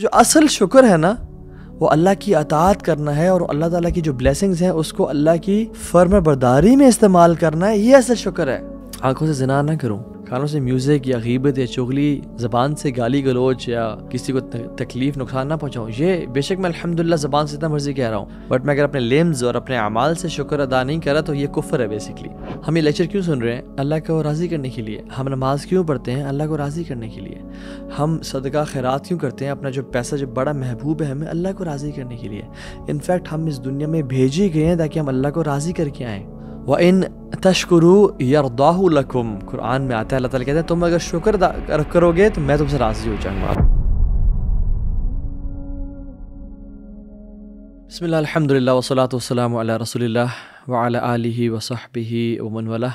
جو اصل شکر ہے نا وہ اللہ کی اطاعت کرنا ہے اور اللہ تعالیٰ کی جو بلیسنگز ہیں اس کو اللہ کی فرم برداری میں استعمال کرنا ہے یہ اصل شکر ہے آنکھوں سے زنا نہ کروں کانوں سے میوزک یا غیبت یا چغلی زبان سے گالی گلوچ یا کسی کو تکلیف نقصان نہ پہنچاؤں یہ بے شک میں الحمدللہ زبان سے اتنا مرضی کہہ رہا ہوں بٹ میں اگر اپنے لیمز اور اپنے اعمال سے شکر ادا نہیں کرا تو یہ کفر ہے بیسکلی ہم یہ لیکچر کیوں سن رہے ہیں اللہ کو راضی کرنے کے لیے ہم نماز کیوں پڑھتے ہیں اللہ کو راضی کرنے کے لیے ہم صدقہ خیرات کیوں کرتے ہیں اپنا جو پیسہ جو بڑا محبوب ہے ہمیں اللہ کو راضی کرنے کے لیے انفیکٹ ہم اس دنیا میں بھیجے گئے ہیں تاکہ ہم اللہ کو راضی کر کے آئیں وإن تشكروا يرضاه لكم قرآن میں कुरान में आता है अल्लाह ताला कहते हैं तुम کرو گے تو میں تم سے راضی ہو جاؤں گا بسم الله الحمد لله والصلاة والسلام على رسول الله وعلى آله وصحبه ومن والاه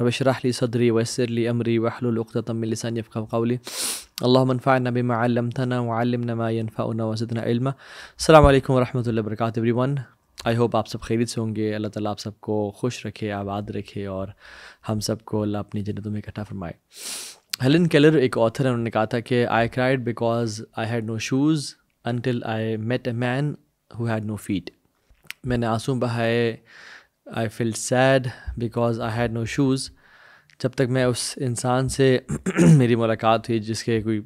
رب اشرح لي صدري ويسر لي أمري واحلل عقدة من لساني يفقهوا قولي اللهم انفعنا بما علمتنا وعلمنا ما ينفعنا وزدنا علما السلام عليكم ورحمة الله وبركاته everyone آئی ہوپ آپ سب خیریت سے ہوں گے اللہ تعالیٰ آپ سب کو خوش رکھے آباد رکھے اور ہم سب کو اللہ اپنی جنتوں میں اکٹھا فرمائے ہیلن کیلر ایک آتھر ہے انہوں نے کہا تھا کہ I cried because I had no shoes until I met a man who had no feet میں نے آنسوں بہائے I feel sad because I had no shoes جب تک میں اس انسان سے میری ملاقات ہوئی جس کے کوئی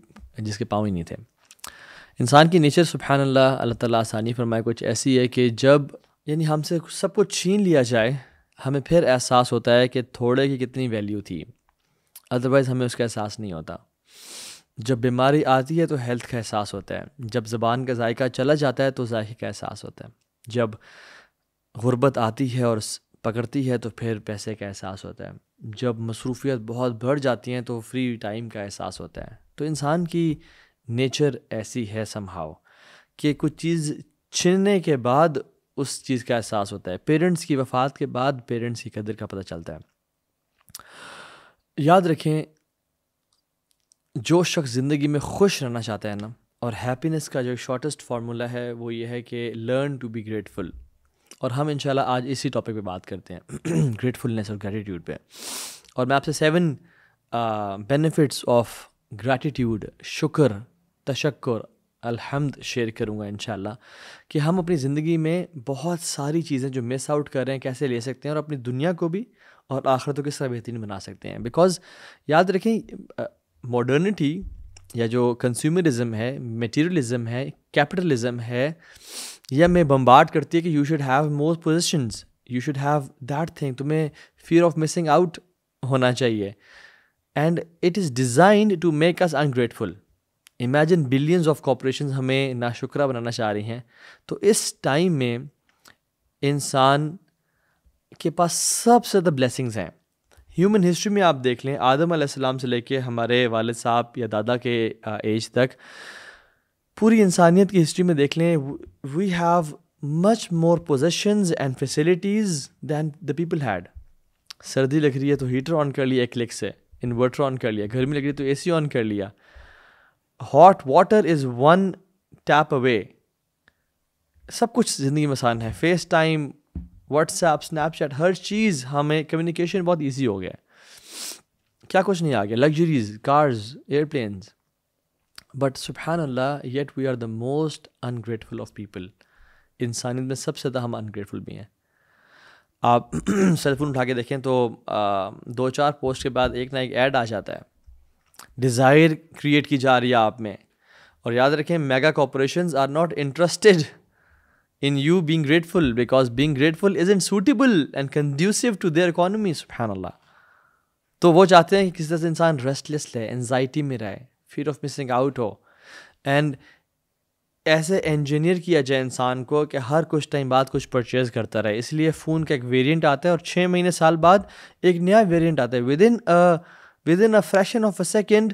جس کے پاؤں ہی نہیں تھے انسان کی نیچر سبحان اللہ اللہ تعالیٰ آسانی فرمائے کچھ ایسی ہے کہ جب یعنی ہم سے سب کو چھین لیا جائے ہمیں پھر احساس ہوتا ہے کہ تھوڑے کی کتنی ویلیو تھی ادروائز ہمیں اس کا احساس نہیں ہوتا جب بیماری آتی ہے تو ہیلتھ کا احساس ہوتا ہے جب زبان کا ذائقہ چلا جاتا ہے تو ذائقے کا احساس ہوتا ہے جب غربت آتی ہے اور پکڑتی ہے تو پھر پیسے کا احساس ہوتا ہے جب مصروفیت بہت بڑھ جاتی ہیں تو فری ٹائم کا احساس ہوتا ہے تو انسان کی نیچر ایسی ہے سمہاؤ کہ کچھ چیز چھیننے کے بعد اس چیز کا احساس ہوتا ہے پیرنٹس کی وفات کے بعد پیرنٹس کی قدر کا پتہ چلتا ہے یاد رکھیں جو شخص زندگی میں خوش رہنا چاہتا ہے نا اور ہیپینس کا جو شارٹیسٹ فارمولا ہے وہ یہ ہے کہ لرن ٹو بی گریٹفل اور ہم انشاءاللہ آج اسی ٹاپک پہ بات کرتے ہیں گریٹفلنیس اور گریٹیٹیوڈ پہ اور میں آپ سے سیون بینیفٹس آف گریٹیوڈ شکر تشکر الحمد شیئر کروں گا انشاءاللہ کہ ہم اپنی زندگی میں بہت ساری چیزیں جو مس آؤٹ کر رہے ہیں کیسے لے سکتے ہیں اور اپنی دنیا کو بھی اور آخرتوں کے ساتھ بہترین بنا سکتے ہیں بیکاز یاد رکھیں ماڈرنٹی یا جو کنزیومرزم ہے میٹیریلزم ہے کیپٹلزم ہے یا میں بمبارڈ کرتی ہے کہ you should have more possessions you should have that thing تمہیں فیئر آف مسنگ آؤٹ ہونا چاہیے and it is designed to make us ungrateful imagine billions of corporations ہمیں ناشکرہ بنانا چاہ رہی ہیں تو اس ٹائم میں انسان کے پاس سب سے زیادہ بلیسنگز ہیں ہیومن ہسٹری میں آپ دیکھ لیں آدم علیہ السلام سے لے کے ہمارے والد صاحب یا دادا کے ایج تک پوری انسانیت کی ہسٹری میں دیکھ لیں we have much more possessions and facilities than the people had سردی لگ رہی ہے تو ہیٹر آن کر لیا ایک اکلکس سے انورٹر آن کر لیا گرمی لگ رہی ہے تو اے سی آن کر لیا hot water is one tap away سب کچھ زندگی میں آسان ہے FaceTime WhatsApp Snapchat ہر چیز ہمیں کمیونیکیشن بہت ایزی ہو گیا کیا کچھ نہیں آ گیا luxuries cars airplanes but سبحان اللہ yet we are the most ungrateful of people انسانیت میں سب سے زیادہ ہم انگریٹفل بھی ہیں آپ سیل فون اٹھا کے دیکھیں تو دو چار پوسٹ کے بعد ایک نہ ایک ایڈ آ جاتا ہے ڈیزائر کریٹ کی جا رہی ہے آپ میں اور یاد رکھیں mega corporations are not interested in you being grateful because being grateful is unsuitable and conducive to their economy سبحان اللہ تو وہ چاہتے ہیں کہ کسی طرح سے انسان ریسٹلیس لے انزائٹی میں رہے فیئر آف مسنگ آؤٹ ہو اینڈ ایسے انجینئر کیا جائے انسان کو کہ ہر کچھ ٹائم بعد کچھ پرچیز کرتا رہے اس لیے فون کا ایک ویریئنٹ آتا ہے اور چھ مہینے سال بعد ایک نیا ویرینٹ آتا ہے within within a fraction of a second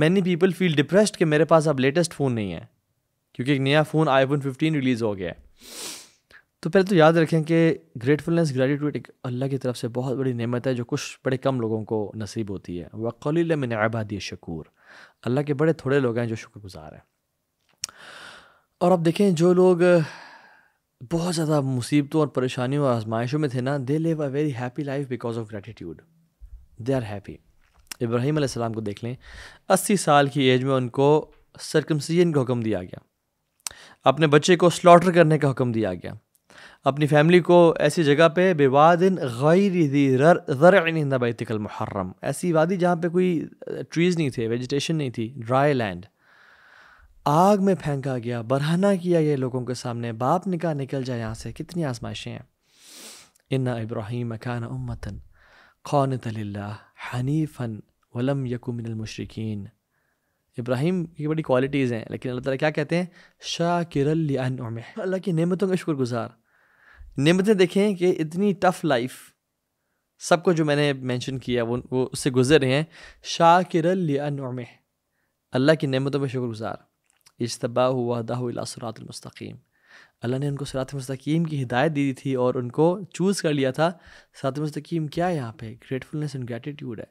many people feel depressed کہ میرے پاس اب لیٹسٹ فون نہیں ہے کیونکہ ایک نیا phone iPhone fifteen release ہو گیا ہے تو پہلے تو یاد رکھیں کہ گریٹفلنس گریٹیٹیوڈ ایک اللہ کی طرف سے بہت بڑی نعمت ہے جو کچھ بڑے کم لوگوں کو نصیب ہوتی ہے وقلی قلیل میں نے شکور اللہ کے بڑے تھوڑے لوگ ہیں جو شکر گزار ہیں اور اب دیکھیں جو لوگ بہت زیادہ مصیبتوں اور پریشانیوں اور آزمائشوں میں تھے نا they live a very happy life because of gratitude they are happy Ibrahim علیہ السلام کو دیکھ لیں اسی سال کی ایج میں ان کو سرکمسین کا حکم دیا گیا اپنے بچے کو سلاٹر کرنے کا حکم دیا گیا اپنی فیملی کو ایسی جگہ پہ بے وادن غیر ضرعت محرم ایسی وادی جہاں پہ کوئی ٹریز نہیں تھے ویجیٹیشن نہیں تھی ڈرائی لینڈ آگ میں پھینکا گیا برہنہ کیا گیا لوگوں کے سامنے باپ نکاح نکل جائے یہاں سے کتنی آزمائشیں ہیں ان ابراہیم کا امتن قانت اللہ حنیفن ولم ولم من المشرقین ابراہیم کی بڑی کوالٹیز ہیں لیکن اللہ تعالیٰ کیا کہتے ہیں شاہ کر اللہ کی نعمتوں کا شکر گزار نعمتیں دیکھیں کہ اتنی ٹف لائف سب کو جو میں نے مینشن کیا وہ وہ اس سے گزر رہے ہیں شاہ کر اللہ کی نعمتوں پہ شکر گزار اجتباء ہوا دہ الاسرات المستقیم اللہ نے ان کو سرات مستقیم کی ہدایت دی تھی اور ان کو چوز کر لیا تھا سرات مستقیم کیا ہے یہاں پہ گریٹفلنس اینڈ گریٹیٹیوڈ ہے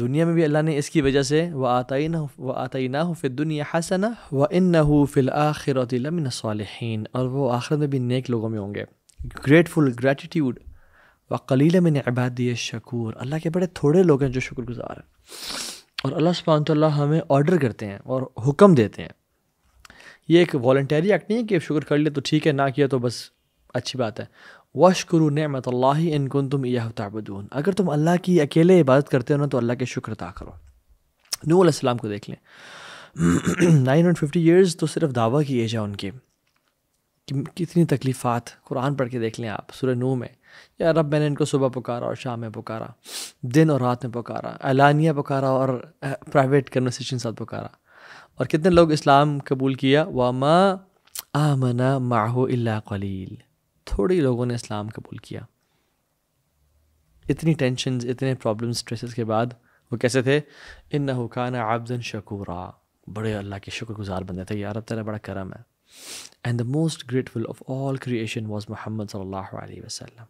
دنیا میں بھی اللہ نے اس کی وجہ سے وہ آتائی نہ ہو وہ آتائی نہ ہو دنیا حاصل و ان نہ ہو فلاخرت اللہ صالحین اور وہ آخرت میں بھی نیک لوگوں میں ہوں گے گریٹفل گریٹیوڈ و قلیل میں نے عباد دیے شکور اللہ کے بڑے تھوڑے لوگ ہیں جو شکر گزار ہیں اور اللہ سبحانہ اللہ ہمیں آڈر کرتے ہیں اور حکم دیتے ہیں یہ ایک والنٹیری ایکٹ نہیں ہے کہ شکر کر لے تو ٹھیک ہے نہ کیا تو بس اچھی بات ہے وشکر کرو نعمت اللہ ان کن تم یہ تعبدون اگر تم اللہ کی اکیلے عبادت کرتے ہو نا تو اللہ کے شکر ادا کرو نو علیہ السلام کو دیکھ لیں نائن ہنڈریڈ ففٹی ایئرز تو صرف دعویٰ کی ایج ہے ان کی کتنی تکلیفات قرآن پڑھ کے دیکھ لیں آپ سورہ نو میں یا رب میں نے ان کو صبح پکارا اور شام میں پکارا دن اور رات میں پکارا اعلانیہ پکارا اور پرائیویٹ کنورسیشن ساتھ پکارا اور کتنے لوگ اسلام قبول کیا وما آمنا ماہو اللہ قلیل تھوڑے لوگوں نے اسلام قبول کیا اتنی ٹینشنز اتنے پرابلم اسٹریسز کے بعد وہ کیسے تھے ان نہ حکان آبزن شکورا بڑے اللہ کے شکر گزار بندے تھے یار تیرا بڑا کرم ہے and the most grateful of all creation was Muhammad صلی اللہ علیہ وسلم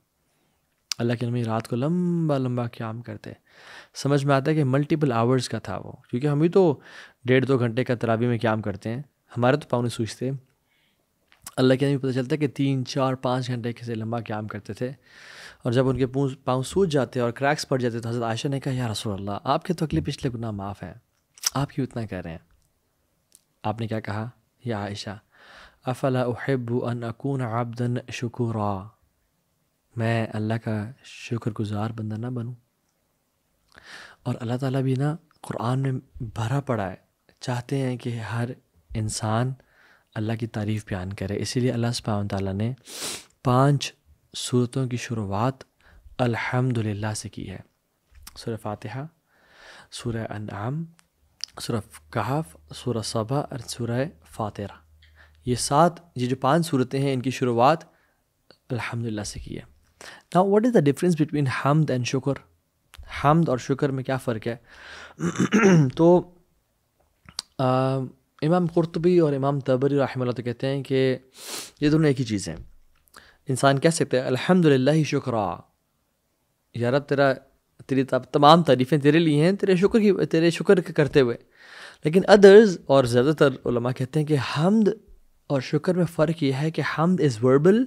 اللہ کے نبی رات کو لمبا لمبا قیام کرتے سمجھ میں آتا ہے کہ ملٹیپل آورز کا تھا وہ کیونکہ ہم ہی تو ڈیڑھ دو گھنٹے کا ترابی میں قیام کرتے ہیں ہمارے تو پاؤں سوچتے اللہ کے نبی پتہ چلتا ہے کہ تین چار پانچ گھنٹے سے لمبا قیام کرتے تھے اور جب ان کے پاؤں سوچ جاتے اور کریکس پڑ جاتے تو حضرت عائشہ نے کہا یا رسول اللہ آپ کے تو اگلے پچھلے گناہ معاف ہیں آپ کیوں اتنا کہہ رہے ہیں آپ نے کیا کہا یا عائشہ افلا احب ان اکون عبدا شکورا میں اللہ کا شکر گزار بندہ نہ بنوں اور اللہ تعالیٰ بھی نا قرآن میں بھرا پڑا ہے چاہتے ہیں کہ ہر انسان اللہ کی تعریف بیان کرے اسی لیے اللہ صبح اللہ تعالیٰ نے پانچ صورتوں کی شروعات الحمد سے کی ہے سورہ فاتحہ سورہ انعام سورہ کہف سورہ صبا اور سورہ فاتحہ یہ سات یہ جو پانچ صورتیں ہیں ان کی شروعات الحمد سے کی ہے نا what is the difference between حمد اینڈ شکر حمد اور شکر میں کیا فرق ہے تو امام قرطبی اور امام تبری رحمہ اللہ تو کہتے ہیں کہ یہ دونوں ایک ہی چیز ہیں انسان کہہ سکتے ہیں الحمد للہ شکرا آ یار تیرا تیری تمام تعریفیں تیرے لیے ہیں تیرے شکر کی تیرے شکر کرتے ہوئے لیکن ادرز اور زیادہ تر علماء کہتے ہیں کہ حمد اور شکر میں فرق یہ ہے کہ حمد از وربل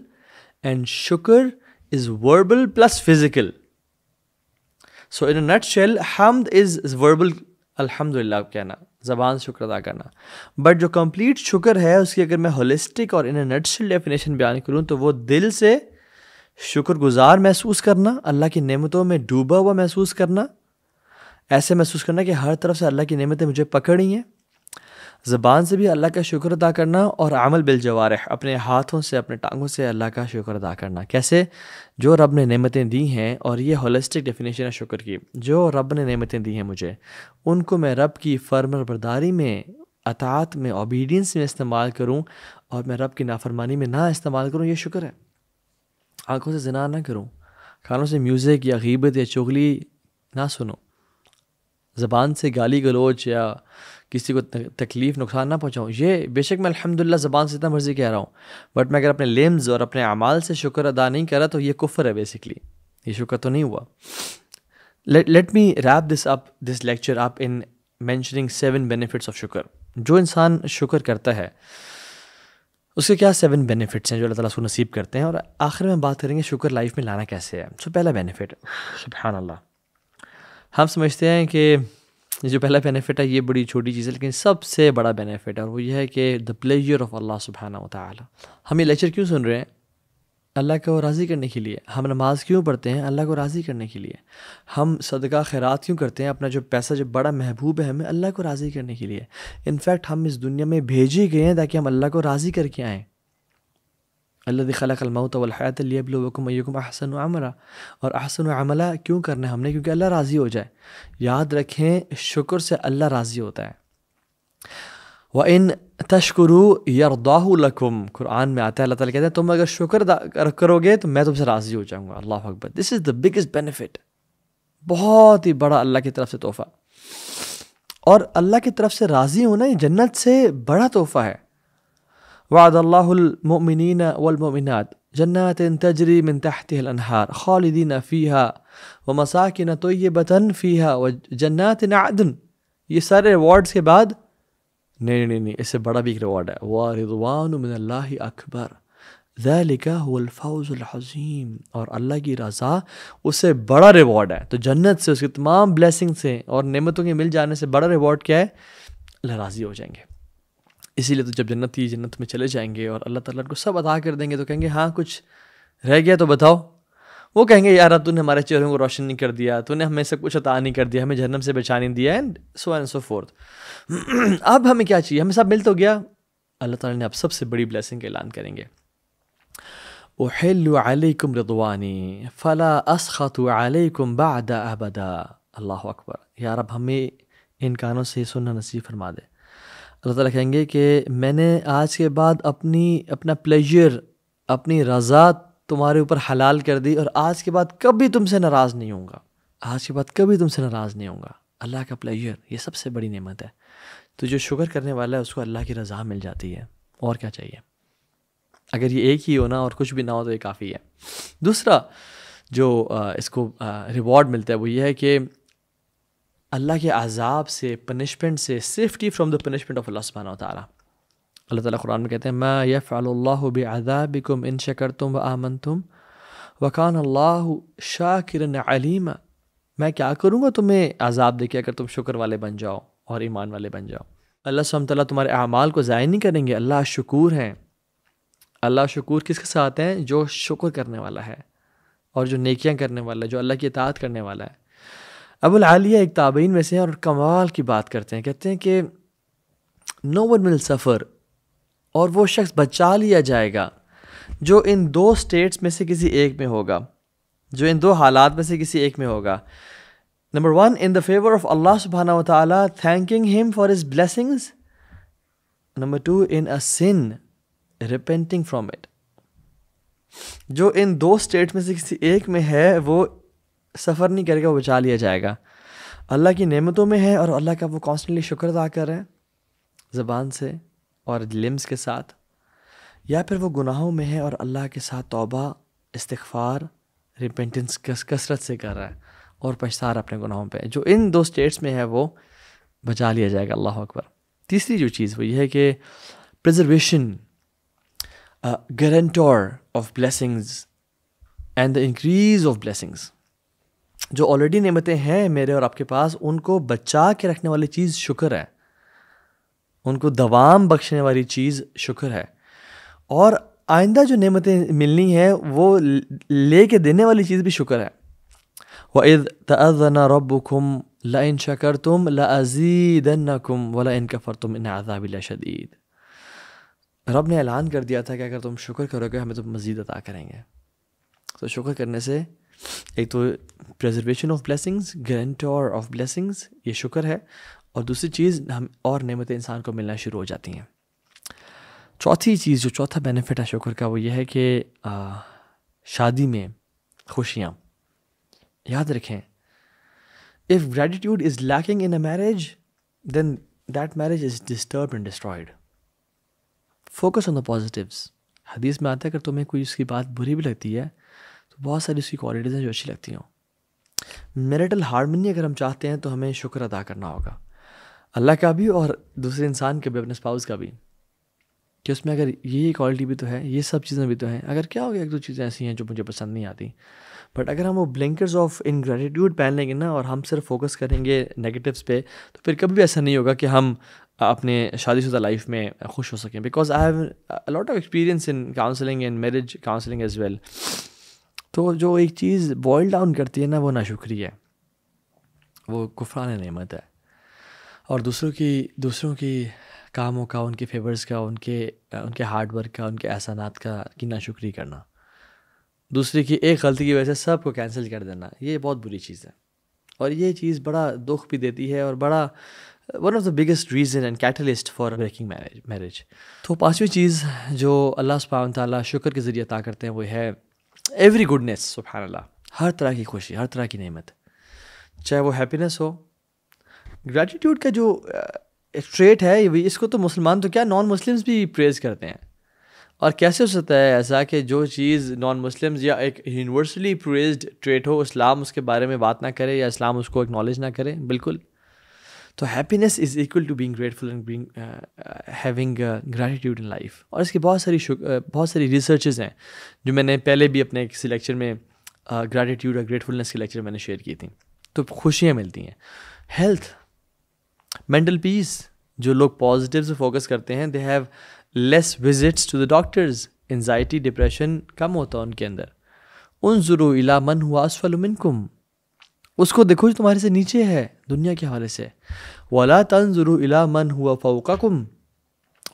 اینڈ شکر verbal plus physical so in is verbal الحمد للہ کہنا زبان شکر ادا کرنا بٹ جو کمپلیٹ شکر ہے اس کی اگر میں ہولسٹک اور ان نٹشل ڈیفینیشن بیان کروں تو وہ دل سے شکر گزار محسوس کرنا اللہ کی نعمتوں میں ڈوبا ہوا محسوس کرنا ایسے محسوس کرنا کہ ہر طرف سے اللہ کی نعمتیں مجھے پکڑی ہیں زبان سے بھی اللہ کا شکر ادا کرنا اور عمل بالجوارح اپنے ہاتھوں سے اپنے ٹانگوں سے اللہ کا شکر ادا کرنا کیسے جو رب نے نعمتیں دی ہیں اور یہ ہولسٹک ڈیفینیشن ہے شکر کی جو رب نے نعمتیں دی ہیں مجھے ان کو میں رب کی فرمر برداری میں اطاعت میں اوبیڈینس میں استعمال کروں اور میں رب کی نافرمانی میں نہ استعمال کروں یہ شکر ہے آنکھوں سے زنا نہ کروں کھانوں سے میوزک یا غیبت یا چغلی نہ سنو زبان سے گالی گلوچ یا کسی کو تکلیف نقصان نہ پہنچاؤں یہ بے شک میں الحمد زبان سے اتنا مرضی کہہ رہا ہوں بٹ میں اگر اپنے لیمز اور اپنے اعمال سے شکر ادا نہیں کرا تو یہ کفر ہے بیسکلی یہ شکر تو نہیں ہوا let me wrap this up this lecture up in mentioning seven benefits of شکر جو انسان شکر کرتا ہے اس کے کیا سیون بینیفٹس ہیں جو اللہ تعالیٰ کو نصیب کرتے ہیں اور آخر میں بات کریں گے شکر لائف میں لانا کیسے ہے سو پہلا بینیفٹ سبحان اللہ ہم سمجھتے ہیں کہ جو پہلا بینیفٹ ہے یہ بڑی چھوٹی چیز ہے لیکن سب سے بڑا بینیفٹ ہے وہ یہ ہے کہ دا پلیئر آف اللہ سبحانہ و تعالیٰ ہم یہ لیکچر کیوں سن رہے ہیں اللہ کو راضی کرنے کے لیے ہم نماز کیوں پڑھتے ہیں اللہ کو راضی کرنے کے لیے ہم صدقہ خیرات کیوں کرتے ہیں اپنا جو پیسہ جو بڑا محبوب ہے ہمیں اللہ کو راضی کرنے کے لیے انفیکٹ ہم اس دنیا میں بھیجے گئے ہیں تاکہ ہم اللہ کو راضی کر کے آئیں اللہ والحیات لیبلوکم تو احسن و عملہ اور احسن و عملہ کیوں کرنا ہے ہم نے کیونکہ اللہ راضی ہو جائے یاد رکھیں شکر سے اللہ راضی ہوتا ہے وَإِن ان تشکرو لَكُمْ قرآن میں آتا ہے اللہ تعالیٰ کہتے ہیں تم اگر شکر کرو گے تو میں تم سے راضی ہو جاؤں گا اللہ اکبر دس از دا بگیسٹ بینیفٹ بہت ہی بڑا اللہ کی طرف سے تحفہ اور اللہ کی طرف سے راضی ہونا یہ جنت سے بڑا تحفہ ہے وعد اللہمنینا والمنات والمؤمنات جنات الحار من تحتها و مساک نہ تو بطن فیحا وجنات عدن یہ سارے ریوارڈس کے بعد نہیں نہیں نہیں اس سے بڑا بھی ایک ریوارڈ ہے و رضوان اکبر و الفاظ الحظیم اور اللہ کی رضا اس سے بڑا ریوارڈ ہے تو جنت سے اس کے تمام بلیسنگ سے اور نعمتوں کے مل جانے سے بڑا ریوارڈ کیا ہے اللہ راضی ہو جائیں گے اسی لیے تو جب جنت کی جنت میں چلے جائیں گے اور اللہ تعالیٰ کو سب عطا کر دیں گے تو کہیں گے ہاں کچھ رہ گیا تو بتاؤ وہ کہیں گے یار تو نے ہمارے چہروں کو روشن نہیں کر دیا تو نے ہمیں سے کچھ عطا نہیں کر دیا ہمیں جہنم سے بچا نہیں دیا and so and so fourth اب ہمیں کیا چاہیے ہمیں سب مل تو گیا اللہ تعالیٰ نے اب سب سے بڑی بلیسنگ کا اعلان کریں گے رضوانی علیہ اسخط علیکم بعد ابدا اللہ اکبر یار اب ہمیں ان کانوں سے سننا نصیب فرما دے اللہ تعالیٰ کہیں گے کہ میں نے آج کے بعد اپنی اپنا پلیجر اپنی رضا تمہارے اوپر حلال کر دی اور آج کے بعد کبھی تم سے ناراض نہیں ہوں گا آج کے بعد کبھی تم سے ناراض نہیں ہوں گا اللہ کا پلیجر یہ سب سے بڑی نعمت ہے تو جو شکر کرنے والا ہے اس کو اللہ کی رضا مل جاتی ہے اور کیا چاہیے اگر یہ ایک ہی ہونا اور کچھ بھی نہ ہو تو یہ کافی ہے دوسرا جو اس کو ریوارڈ ملتا ہے وہ یہ ہے کہ اللہ کے عذاب سے پنشمنٹ سے safety from the punishment of اللہ سبحانہ و تعالیٰ اللہ تعالیٰ قرآن میں کہتے ہیں میں یف اللہ بذاب کم ان شکر تم و آمن تم وقان اللہ شاکرن علیم میں کیا کروں گا تمہیں عذاب دے کے اگر تم شکر والے بن جاؤ اور ایمان والے بن جاؤ اللہ سمت اللہ تمہارے اعمال کو ضائع نہیں کریں گے اللہ شکور ہیں اللہ شکور کس کے ساتھ ہیں جو شکر کرنے والا ہے اور جو نیکیاں کرنے والا ہے جو اللہ کی اطاعت کرنے والا ہے ابو العالیہ ایک تابعین میں سے ہیں اور کمال کی بات کرتے ہیں کہتے ہیں کہ نو ون ول سفر اور وہ شخص بچا لیا جائے گا جو ان دو سٹیٹس میں سے کسی ایک میں ہوگا جو ان دو حالات میں سے کسی ایک میں ہوگا number one in the favour of اللہ سبحانہ و تعالیٰ thanking him for his blessings number two in a sin repenting from it جو ان دو سٹیٹ میں سے کسی ایک میں ہے وہ سفر نہیں کرے گا وہ بچا لیا جائے گا اللہ کی نعمتوں میں ہے اور اللہ کا وہ کانسٹنٹلی شکر ادا کر رہے ہیں زبان سے اور لمس کے ساتھ یا پھر وہ گناہوں میں ہے اور اللہ کے ساتھ توبہ استغفار ریپینٹنس کثرت سے کر رہا ہے اور پشتار اپنے گناہوں پہ جو ان دو سٹیٹس میں ہے وہ بچا لیا جائے گا اللہ اکبر تیسری جو چیز وہ یہ ہے کہ preservation guarantor of blessings and the increase of blessings جو آلریڈی نعمتیں ہیں میرے اور آپ کے پاس ان کو بچا کے رکھنے والی چیز شکر ہے ان کو دوام بخشنے والی چیز شکر ہے اور آئندہ جو نعمتیں ملنی ہیں وہ لے کے دینے والی چیز بھی شکر ہے وہ عید تز رب کم لا ان شکر تم لایدم و لا ان کفر تم ان لا شدید رب نے اعلان کر دیا تھا کہ اگر تم شکر کرو گے ہمیں تو مزید عطا کریں گے تو شکر کرنے سے ایک تو preservation of blessings guarantor of blessings یہ شکر ہے اور دوسری چیز ہم اور نعمتیں انسان کو ملنا شروع ہو جاتی ہیں چوتھی چیز جو چوتھا بینیفٹ ہے شکر کا وہ یہ ہے کہ شادی میں خوشیاں یاد رکھیں if gratitude is lacking in a marriage then that marriage is disturbed and destroyed focus on the positives حدیث میں آتا ہے اگر تمہیں کوئی اس کی بات بری بھی لگتی ہے تو بہت ساری اس کی کوالٹیز ہیں جو اچھی لگتی ہوں میرٹل ہارمنی اگر ہم چاہتے ہیں تو ہمیں شکر ادا کرنا ہوگا اللہ کا بھی اور دوسرے انسان کے بھی اپنے اسپاؤز کا بھی کہ اس میں اگر یہ کوالٹی بھی تو ہے یہ سب چیزیں بھی تو ہیں اگر کیا گیا ایک دو چیزیں ایسی ہیں جو مجھے پسند نہیں آتی بٹ اگر ہم وہ بلنکرز آف ان گریٹیوڈ پہن لیں گے نا اور ہم صرف فوکس کریں گے نگیٹوس پہ تو پھر کبھی بھی ایسا نہیں ہوگا کہ ہم اپنے شادی شدہ لائف میں خوش ہو سکیں because I have a lot of experience in counselling in marriage counselling as well تو جو ایک چیز بوائل ڈاؤن کرتی ہے نا وہ ناشکری ہے وہ کفران نعمت ہے اور دوسروں کی دوسروں کی کاموں کا ان کے فیورز کا ان کے ان کے ہارڈ ورک کا ان کے احسانات کا کی ناشکری کرنا دوسرے کی ایک غلطی کی وجہ سے سب کو کینسل کر دینا یہ بہت بری چیز ہے اور یہ چیز بڑا دکھ بھی دیتی ہے اور بڑا one of the biggest reason and catalyst for breaking marriage marriage تو پانچویں چیز جو اللہ سبحانہ تعالیٰ شکر کے ذریعے عطا کرتے ہیں وہ ہے ایوری گڈنیس سبحان اللہ ہر طرح کی خوشی ہر طرح کی نعمت چاہے وہ ہیپینیس ہو گریٹیوڈ کا جو ٹریٹ ہے اس کو تو مسلمان تو کیا نان مسلمس بھی پریز کرتے ہیں اور کیسے ہو سکتا ہے ایسا کہ جو چیز نان مسلمز یا ایک یونیورسلی پریزڈ ٹریٹ ہو اسلام اس کے بارے میں بات نہ کرے یا اسلام اس کو ایک نالج نہ کرے بالکل تو happiness is equal to being grateful and being having gratitude in life اور اس کی بہت ساری شک uh, بہت ساری ریسرچز ہیں جو میں نے پہلے بھی اپنے کسی لیکچر میں گریٹیٹیوڈ uh, اور گریٹفلنیس کے لیکچر میں نے شیئر کی تھیں تو خوشیاں ملتی ہیں ہیلتھ مینٹل پیس جو لوگ پازیٹیو سے فوکس کرتے ہیں they have less visits to the doctors anxiety depression کم ہوتا ہے ان کے اندر ان ضرور علا من ہوا اسفل کم اس کو دیکھو جو تمہارے سے نیچے ہے دنیا کے حوالے سے ولا تنظر تن من ہوا فاؤ کم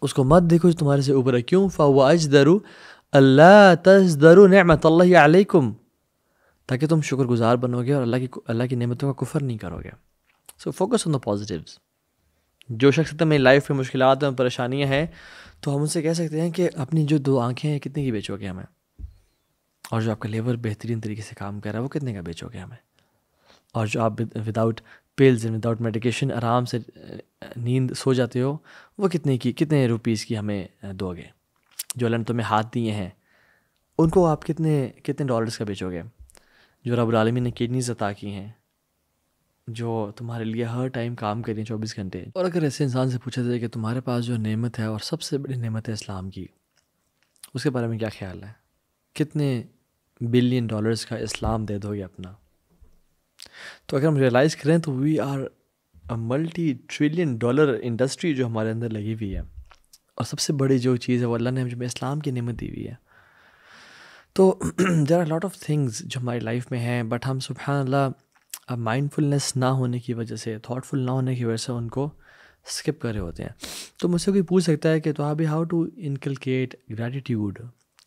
اس کو مت دیکھو جو تمہارے سے اوپر ہے کیوں و اج درو اللہ تز درو نعمت اللہ علیکم تاکہ تم شکر گزار بنو گے اور اللہ کی اللہ کی نعمتوں کا کفر نہیں کرو گے so focus on the positives جو شخص میری لائف میں مشکلات ہیں پریشانیاں ہیں تو ہم ان سے کہہ سکتے ہیں کہ اپنی جو دو آنکھیں ہیں کتنے کی بیچو گے ہمیں اور جو آپ کا لیبر بہترین طریقے سے کام کر رہا ہے وہ کتنے کا بیچو گے ہمیں اور جو آپ وداؤٹ پیلز وداؤٹ میڈیکیشن آرام سے نیند سو جاتے ہو وہ کتنے کی کتنے روپیز کی ہمیں دو گے جو اللہ نے تمہیں ہاتھ دیے ہیں ان کو آپ کتنے کتنے ڈالرس کا بیچو گے جو رب العالمی نے کڈنیز عطا کی ہیں جو تمہارے لیے ہر ٹائم کام کری ہیں چوبیس گھنٹے اور اگر ایسے انسان سے پوچھا جائے کہ تمہارے پاس جو نعمت ہے اور سب سے بڑی نعمت ہے اسلام کی اس کے بارے میں کیا خیال ہے کتنے بلین ڈالرس کا اسلام دے دو گے اپنا تو اگر ہم ریئلائز کریں تو we are multi trillion dollar industry جو ہمارے اندر لگی ہوئی ہے اور سب سے بڑی جو چیز ہے وہ اللہ نے ہمیں اسلام کی نعمت دی ہوئی ہے تو there are lot of things جو ہماری لائف میں ہیں بٹ ہم سبحان اللہ مائنڈ فلنس نہ ہونے کی وجہ سے تھاٹ فل نہ ہونے کی وجہ سے ان کو اسکپ کر رہے ہوتے ہیں تو مجھ سے کوئی پوچھ سکتا ہے کہ تو ہی how to inculcate gratitude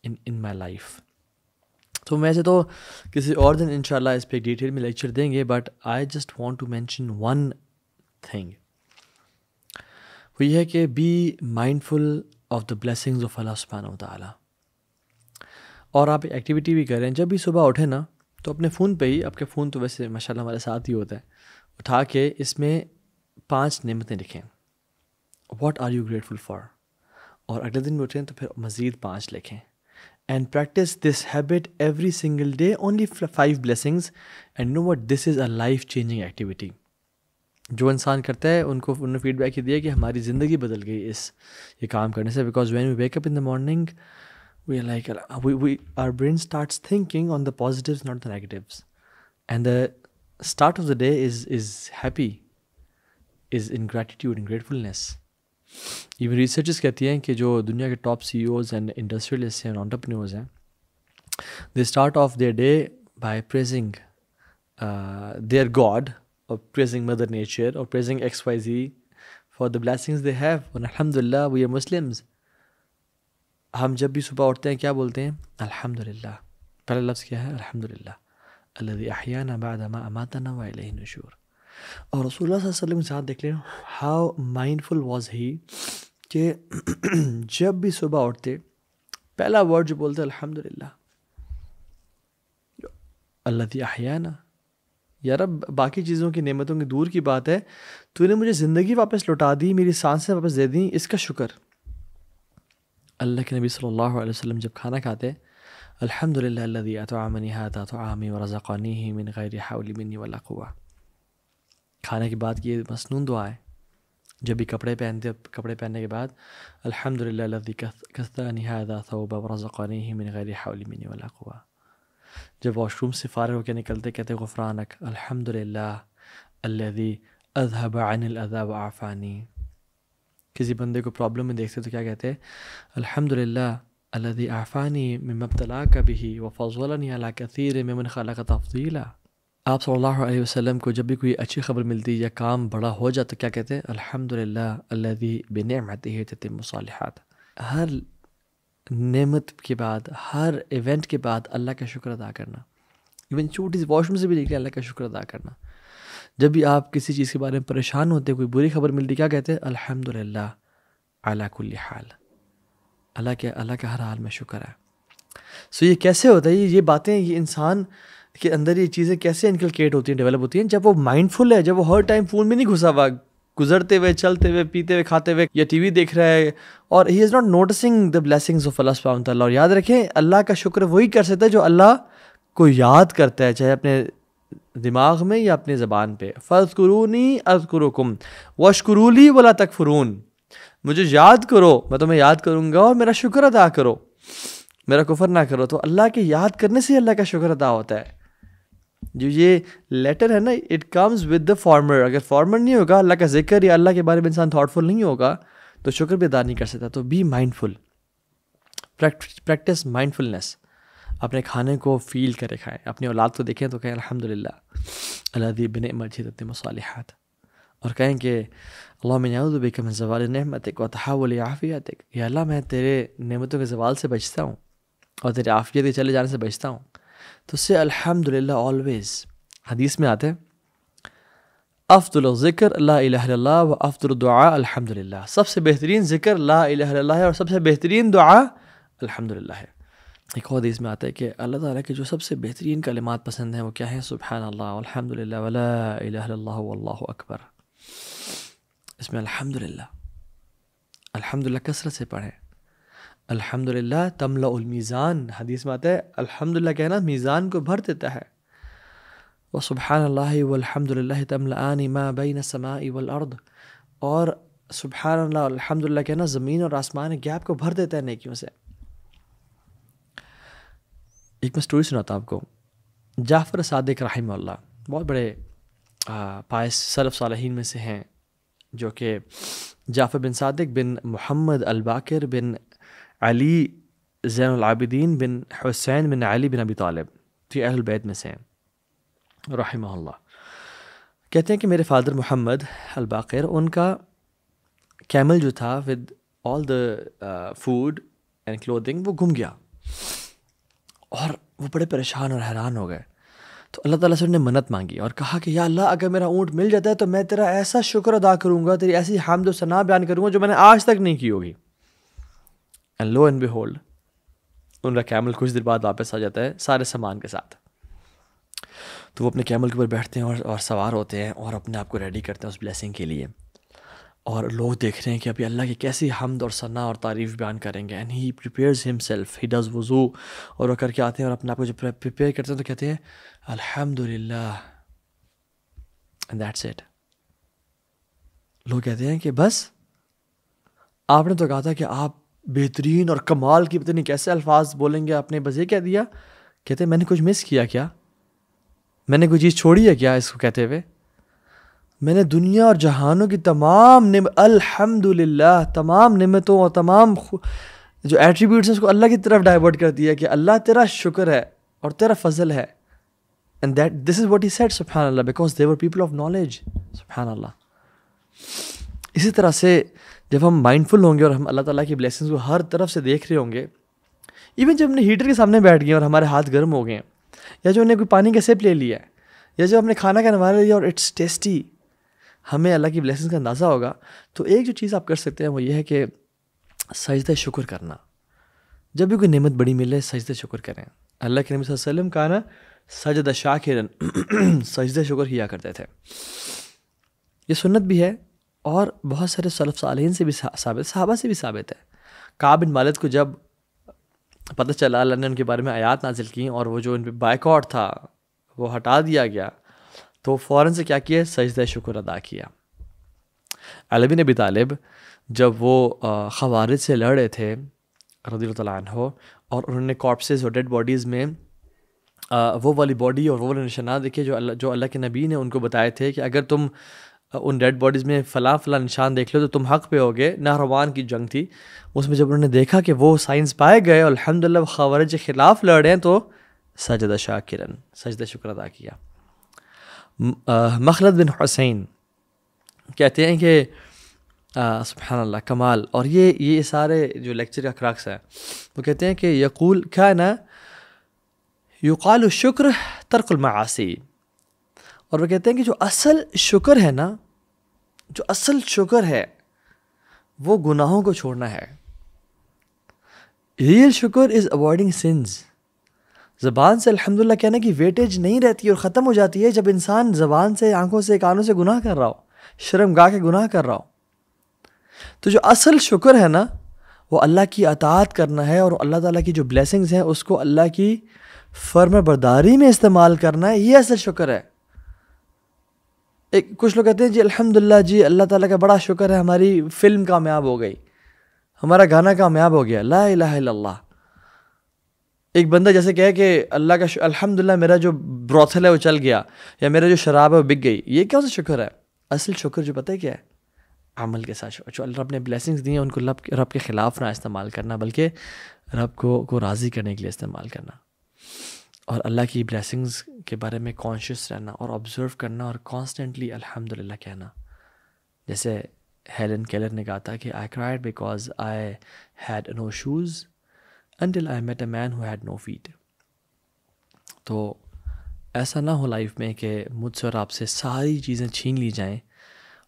in in my life تو ویسے تو کسی اور دن ان شاء اللہ اس پہ ڈیٹیل میں لیکچر دیں گے but I just want to mention one thing وہ یہ ہے کہ be mindful of the blessings of اللہ سبحانہ و تعالیٰ اور آپ ایکٹیویٹی بھی کریں جب بھی صبح اٹھیں نا تو اپنے فون پہ ہی آپ کے فون تو ویسے ماشاء اللہ ہمارے ساتھ ہی ہوتا ہے اٹھا کے اس میں پانچ نعمتیں لکھیں what are you grateful for اور اگلے دن میں اٹھیں تو پھر مزید پانچ لکھیں and practice this habit every single day only five blessings and you know what this is a life changing activity जो इंसान करता है उनको उन्होंने फीडबैक ही दिया कि हमारी ज़िंदगी बदल गई इस ये काम करने से because when we wake up in the morning we are like we are brain start thinking on the positive not the negatives and the start of the day is is happy is in gratitude in gratefulness even researches کہتی ہیں کہ جو دنیا کے top C E Os and industrialist ہیں entrepreneurs entrepreneurs ہیں they start off the day by praising their God اور praising mother nature اور praising X Y Z for the blessings they have الحمد للہ وی آر مسلمز ہم جب بھی صبح اٹھتے ہیں کیا بولتے ہیں الحمد للہ پہلا لفظ کیا ہے الحمد للہ اللہ احیانہ اور رسول اللہ صلی اللہ علیہ وسلم کے ساتھ دیکھ لیں how mindful was he کہ جب بھی صبح اٹھتے پہلا ورڈ جو بولتے الحمد للہ اللہ دیا نا یار باقی چیزوں کی نعمتوں کی دور کی بات ہے تو نے مجھے زندگی واپس لوٹا دی میری سانسیں واپس دے دیں اس کا شکر اللہ کے نبی صلی اللہ علیہ وسلم جب کھانا کھاتے الحمد للہ اللہ دیا تو تو آمی و رضا من غیر ولا والا کھانے کے بعد یہ مصنون دعا ہے جب بھی کپڑے پہنتے کپڑے پہننے کے بعد الحمد للہ اللہ کس طایہ ادا تھا قنحاء علمی والا کُوا جب واش روم سے فارغ ہو کے نکلتے کہتے غفرانک الحمد للہ الذي اذهب عن الاذی آفانی کسی بندے کو پرابلم میں دیکھتے تو کیا کہتے الحمد للہ الذی عفانی ممبلاء کبھی و فضول النّہ کے سیرِ منخ کا تفضیلہ آپ صلی اللہ علیہ وسلم کو جب بھی کوئی اچھی خبر ملتی یا کام بڑا ہو جاتا تو کیا کہتے ہیں الحمد للہ اللہ بھی بن احمد ہیرتے مصالحات ہر نعمت کے بعد ہر ایونٹ کے بعد اللہ کا شکر ادا کرنا ایون چھوٹی سی واش روم سے بھی نکلے اللہ کا شکر ادا کرنا جب بھی آپ کسی چیز کے بارے میں پریشان ہوتے کوئی بری خبر ملتی کیا کہتے ہیں الحمد للہ اللہ کل حال اللہ کے اللہ کے ہر حال میں شکر ہے سو یہ کیسے ہوتا ہے یہ باتیں یہ انسان کہ اندر یہ چیزیں کیسے انکلکیٹ ہوتی ہیں ڈیولپ ہوتی ہیں جب وہ مائنڈ فل ہے جب وہ ہر ٹائم فون میں نہیں گھسا ہوا گزرتے ہوئے چلتے ہوئے پیتے ہوئے کھاتے ہوئے یا ٹی وی دیکھ رہا ہے اور he is not noticing the blessings of اللہ سبحانہ تعالیٰ اور یاد رکھیں اللہ کا شکر وہی کر سکتا ہے جو اللہ کو یاد کرتا ہے چاہے اپنے دماغ میں یا اپنے زبان پہ فرض قرونی و کم وشکرولی ولا تکفرون تقفرون مجھے یاد کرو میں تمہیں یاد کروں گا اور میرا شکر ادا کرو میرا کفر نہ کرو تو اللہ کے یاد کرنے سے اللہ کا شکر ادا ہوتا ہے جو یہ لیٹر ہے نا it comes with the farmer اگر فارمر نہیں ہوگا اللہ کا ذکر یا اللہ کے بارے میں انسان تھاٹ فل نہیں ہوگا تو شکر بھی ادا نہیں کر سکتا تو be mindful practice mindfulness اپنے کھانے کو فیل کرے کھائیں اپنی اولاد کو دیکھیں تو کہیں الحمد للہ اللہ دبن بن مسجد مصالحات اور کہیں کہ اللہ میں البی نیا زوال نعمت و تحا و یا یہ اللہ میں تیرے نعمتوں کے زوال سے بچتا ہوں اور تیرے عافیت کے چلے جانے سے بچتا ہوں تو سے الحمد للہ آلویز حدیث میں آتے افضل ذکر لا الہ اللہ و افضل دعا الحمد للہ سب سے بہترین ذکر لا الہ اللہ ہے اور سب سے بہترین دعا الحمد للہ ہے ایک اور حدیث میں آتا ہے کہ اللہ تعالیٰ کے جو سب سے بہترین کلمات پسند ہیں وہ کیا ہیں سبحان اللہ الحمد للہ ولا وََ اللہ واللہ اکبر اس میں الحمد للہ الحمد للہ کثرت سے پڑھیں الحمد للہ تمل المیزان حدیث میں آتا ہے الحمد للہ کہنا میزان کو بھر دیتا ہے وہ سبحان اللّہ الحمد للہ تمل ما بین سما والارض اور سبحان اللہ الحمد للہ کہنا زمین اور آسمان گیپ کو بھر دیتا ہے نیکیوں سے ایک میں اسٹوری سناتا آپ کو جعفر صادق رحمہ اللہ بہت بڑے پائس صرف صالحین میں سے ہیں جو کہ جعفر بن صادق بن محمد الباکر بن علی زین العابدین بن حسین بن علی بن ابی طالب جی اہ البید ہیں رحمہ اللہ کہتے ہیں کہ میرے فادر محمد الباقر ان کا کیمل جو تھا with all the food and clothing وہ گم گیا اور وہ بڑے پریشان اور حیران ہو گئے تو اللہ تعالیٰ سے انہوں نے منت مانگی اور کہا کہ یا اللہ اگر میرا اونٹ مل جاتا ہے تو میں تیرا ایسا شکر ادا کروں گا تیری ایسی حامد و ثنا بیان کروں گا جو میں نے آج تک نہیں کی ہوگی and lo and behold ان کا کیمل کچھ دیر بعد واپس آ جاتا ہے سارے سامان کے ساتھ تو وہ اپنے کیمل کے اوپر بیٹھتے ہیں اور سوار ہوتے ہیں اور اپنے آپ کو ریڈی کرتے ہیں اس بلیسنگ کے لیے اور لوگ دیکھ رہے ہیں کہ ابھی اللہ کی کیسی حمد اور ثنا اور تعریف بیان کریں گے and he prepares himself he does وضو اور وہ کر کے آتے ہیں اور اپنے آپ کو جب پریپیئر کرتے ہیں تو کہتے ہیں الحمد للہ دیٹس اٹ لوگ کہتے ہیں کہ بس آپ نے تو کہا تھا کہ آپ بہترین اور کمال کی نہیں کیسے الفاظ بولیں گے آپ نے بس یہ کہہ دیا کہتے میں نے کچھ مس کیا کیا میں نے کوئی چیز چھوڑی ہے کیا اس کو کہتے ہوئے میں نے دنیا اور جہانوں کی تمام الحمد للہ تمام نعمتوں اور تمام جو ایٹریبیوٹس ہیں اس کو اللہ کی طرف ڈائیورٹ کر دیا کہ اللہ تیرا شکر ہے اور تیرا فضل ہے and that this is what he said سبحان اللہ because they were people of knowledge سبحان اللہ اسی طرح سے جب ہم مائنڈ فل ہوں گے اور ہم اللہ تعالیٰ کی بلیسنگس کو ہر طرف سے دیکھ رہے ہوں گے ایون جب ہم نے ہیٹر کے سامنے بیٹھ گئے اور ہمارے ہاتھ گرم ہو گئے ہیں یا جو ہم نے کوئی پانی کا سیپ لے لیا ہے یا جب ہم نے کھانا کا نوارا لیا اور اٹس ٹیسٹی ہمیں اللہ کی بلیسنگس کا اندازہ ہوگا تو ایک جو چیز آپ کر سکتے ہیں وہ یہ ہے کہ سجدہ شکر کرنا جب بھی کوئی نعمت بڑی ملے سجدہ شکر کریں اللہ کے نبی صلی اللہ وسلم کا نا سجد شاہ کرن سجد شکر کیا کرتے تھے یہ سنت بھی ہے اور بہت سارے صلف صالحین سے بھی ثابت صحابہ سے بھی ثابت ہے کعب بن مالد کو جب پتہ چلا اللہ نے ان کے بارے میں آیات نازل کیں اور وہ جو ان پہ بائیک آؤٹ تھا وہ ہٹا دیا گیا تو فوراً سے کیا کیا سجدہ شکر ادا کیا علم نبی طالب جب وہ خوارج سے لڑ رہے تھے تعالیٰ عنہ اور انہوں نے کارپسز اور ڈیڈ باڈیز میں وہ والی باڈی اور وہ والے نشانہ اللہ جو اللہ کے نبی نے ان کو بتائے تھے کہ اگر تم ان ڈیڈ باڈیز میں فلاں فلاں نشان دیکھ لو تو تم حق پہ ہو گئے روان کی جنگ تھی اس میں جب انہوں نے دیکھا کہ وہ سائنس پائے گئے اور الحمد للہ خورج کے خلاف ہیں تو سجد شاہ کرن سجد شکر ادا کیا مخلد بن حسین کہتے ہیں کہ سبحان اللہ کمال اور یہ یہ سارے جو لیکچر کا کراکس ہے وہ کہتے ہیں کہ یقول کیا نا یقال شکر ترک المعاصی اور وہ کہتے ہیں کہ جو اصل شکر ہے نا جو اصل شکر ہے وہ گناہوں کو چھوڑنا ہے ریئل شکر از اوائڈنگ سنز زبان سے الحمد للہ کہنا کہ ویٹیج نہیں رہتی اور ختم ہو جاتی ہے جب انسان زبان سے آنکھوں سے کانوں سے گناہ کر رہا ہو شرم گاہ کے گناہ کر رہا ہو تو جو اصل شکر ہے نا وہ اللہ کی اطاعت کرنا ہے اور اللہ تعالیٰ کی جو بلیسنگز ہیں اس کو اللہ کی فرم برداری میں استعمال کرنا ہے یہ اصل شکر ہے ایک کچھ لوگ کہتے ہیں جی الحمد للہ جی اللہ تعالیٰ کا بڑا شکر ہے ہماری فلم کامیاب ہو گئی ہمارا گانا کامیاب ہو گیا لا الہ الا اللہ ایک بندہ جیسے کہے کہ اللہ کا الحمد للہ میرا جو بروتھل ہے وہ چل گیا یا میرا جو شراب ہے وہ بک گئی یہ کیا سے شکر ہے اصل شکر جو پتہ ہے کیا ہے عمل کے ساتھ شکر اللہ رب نے بلیسنگس دی ہیں ان کو رب کے خلاف نہ استعمال کرنا بلکہ رب کو کو راضی کرنے کے لیے استعمال کرنا اور اللہ کی بلیسنگز کے بارے میں کانشیس رہنا اور آبزرو کرنا اور کانسٹنٹلی الحمد للہ کہنا جیسے ہیلن کیلر نے کہا تھا کہ I cried because I had no shoes until I met a man who had no feet تو ایسا نہ ہو لائف میں کہ مجھ سے اور آپ سے ساری چیزیں چھین لی جائیں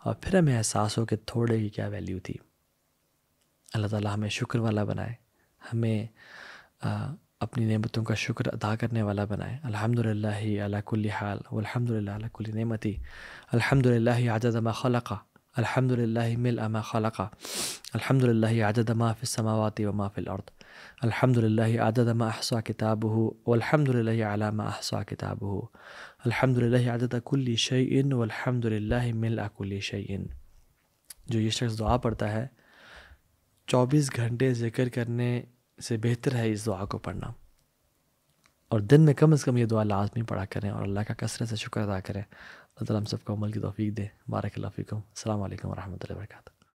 اور پھر ہمیں احساس ہو کہ تھوڑے کی کیا ویلیو تھی اللہ تعالیٰ ہمیں شکر والا بنائے ہمیں اپنی نعمتوں کا شکر ادا کرنے والا بنائے الحمد للہ للّہ الََََََََََ الحال الحمد للہ نعمتی الحمد للہ آجد ما خلق الحمد للہ مل اما خلقہ الحمد للہ فی السماوات و ما فی الارض الحمد للہ للّہ ما احسا کتاب ہو الحمد للہ علامہ احسا کتاب ہو الحمد للہ للّہ کل شعین و الحمد للہ مل اکل شعین جو یہ شخص دعا پڑتا ہے چوبیس گھنٹے ذکر کرنے سے بہتر ہے اس دعا کو پڑھنا اور دن میں کم از کم یہ دعا لازمی پڑھا کریں اور اللہ کا کثرت سے شکر ادا کریں اللہ تعالیٰ ہم سب کو عمل کی توفیق دے بارک اللہ فیکم السلام علیکم ورحمۃ اللہ وبرکاتہ